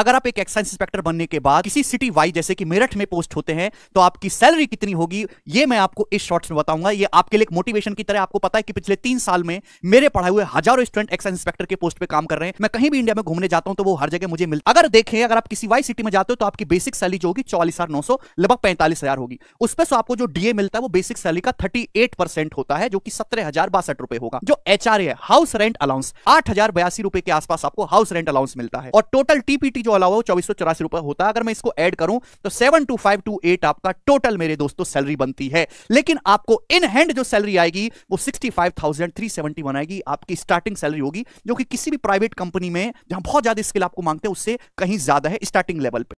अगर आप एक एक्साइज इंस्पेक्टर बनने के बाद किसी सिटी वाइज जैसे कि मेरठ में पोस्ट होते हैं तो आपकी सैलरी कितनी होगी ये मैं आपको इस शॉर्ट्स में बताऊंगा ये आपके लिए एक मोटिवेशन की तरह आपको पता है कि पिछले तीन साल में मेरे पढ़ाए हुए हजारों स्टूडेंट एक्साइज इंस्पेक्टर के पोस्ट पर काम कर रहे हैं मैं कहीं भी इंडिया में घूमने जाता हूं तो वो हर जगह मुझे मिलता अगर देखें अगर आप किसी वाई सिटी में जाते हो तो आपकी बेसिक सैलरी जो होगी चौलीस लगभग पैंतालीस होगी उस पर तो आपको जो डीए मिलता है वो बेसिक सैलरी का थर्टी होता है जो कि सत्रह हजार होगा जो एच है हाउस रेंट अलाउंस आठ हजार बयासी रुपए के आसपास आपको हाउस रेंट अलाउंस मिलता है और टोटल टीपीटी जो अलावा वो चौबीस सौ चौरासी रुपए होता है अगर मैं इसको ऐड करूं तो seven two five two eight आपका टोटल मेरे दोस्तों सैलरी बनती है लेकिन आपको इन हैंड जो सैलरी आएगी वो sixty five thousand three seventy one आएगी आपकी स्टार्टिंग सैलरी होगी जो कि किसी भी प्राइवेट कंपनी में जहां बहुत ज्यादा स्किल आपको मांगते हैं उससे कहीं ज्यादा है स्टार्टिंग लेवल पर